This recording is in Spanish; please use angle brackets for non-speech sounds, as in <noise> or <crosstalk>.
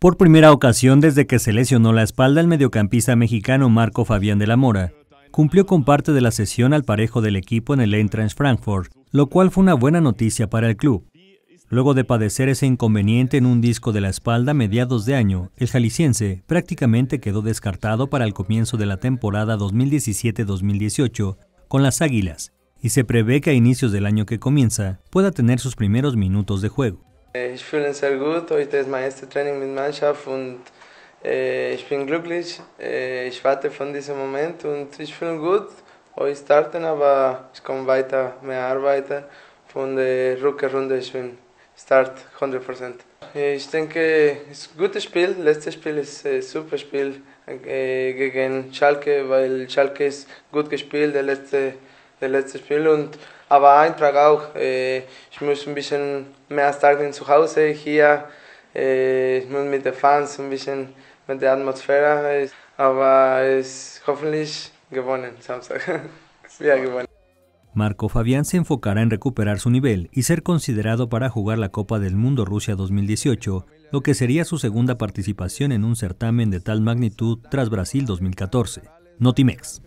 Por primera ocasión desde que se lesionó la espalda, el mediocampista mexicano Marco Fabián de la Mora cumplió con parte de la sesión al parejo del equipo en el Eintracht Frankfurt, lo cual fue una buena noticia para el club. Luego de padecer ese inconveniente en un disco de la espalda a mediados de año, el jalisciense prácticamente quedó descartado para el comienzo de la temporada 2017-2018 con las Águilas, y se prevé que a inicios del año que comienza pueda tener sus primeros minutos de juego. Äh, ich fühle mich sehr gut. Heute ist mein erstes Training mit Mannschaft und äh, ich bin glücklich. Äh, ich warte von diesem Moment und ich fühle mich gut. Heute starten, aber ich komme weiter, mehr arbeiten. Von der Rückrunde ich bin Start 100 äh, Ich denke, es ist ein gutes Spiel. Letztes Spiel ist ein äh, super Spiel gegen Schalke, weil Schalke ist gut gespielt. Der letzte Este eh, eh, eh, gewonnen <laughs> Marco Fabián se enfocará en recuperar su nivel y ser considerado para jugar la Copa del Mundo Rusia 2018, lo que sería su segunda participación en un certamen de tal magnitud tras Brasil 2014. Notimex.